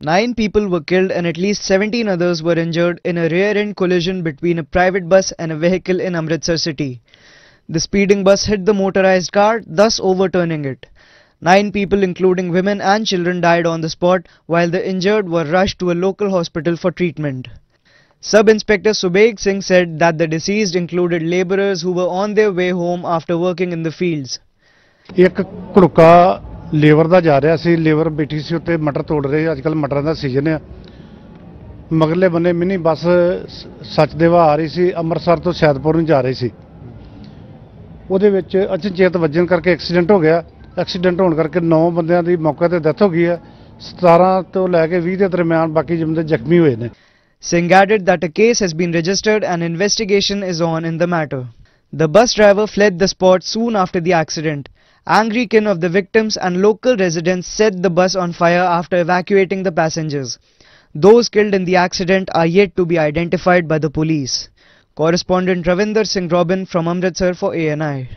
Nine people were killed and at least 17 others were injured in a rear-end collision between a private bus and a vehicle in Amritsar city. The speeding bus hit the motorized car, thus overturning it. Nine people including women and children died on the spot while the injured were rushed to a local hospital for treatment. Sub-Inspector Subeg Singh said that the deceased included laborers who were on their way home after working in the fields. ਲੇਵਰ ਦਾ ਜਾ ਰਿਹਾ ਸੀ ਲੇਵਰ ਬੈਠੀ ਸੀ ਉੱਤੇ ਮਟਰ ਤੋੜ ਰਹੇ ਅੱਜ ਕੱਲ ਮਟਰਾਂ ਦਾ ਸੀਜ਼ਨ ਆ ਮਗਰਲੇ ਬੰਨੇ ਮਿੰਨੀ ਬੱਸ ਸੱਚਦੇਵਾ ਆ ਰਹੀ ਸੀ ਅੰਮ੍ਰਿਤਸਰ ਤੋਂ ਸੈਦਪੁਰ ਨੂੰ ਜਾ ਰਹੀ ਸੀ ਉਹਦੇ ਵਿੱਚ ਅਚਨਚੇਤ ਵੱਜਣ ਕਰਕੇ ਐਕਸੀਡੈਂਟ ਹੋ ਗਿਆ ਐਕਸੀਡੈਂਟ ਹੋਣ ਕਰਕੇ 9 ਬੰਦਿਆਂ ਦੀ ਮੌਕੇ ਤੇ ਡੈਥ ਹੋ ਗਈ ਹੈ 17 ਤੋਂ ਲੈ ਕੇ 20 ਦੇ ਦਰਮਿਆਨ ਬਾਕੀ ਜਿੰਦੇ ਜ਼ਖਮੀ ਹੋਏ ਨੇ Singh added that a case has been registered and investigation is on in the matter The bus driver fled the spot soon after the accident Angry kin of the victims and local residents set the bus on fire after evacuating the passengers. Those killed in the accident are yet to be identified by the police. Correspondent Ravinder Singh Robin from Amritsar for ANI.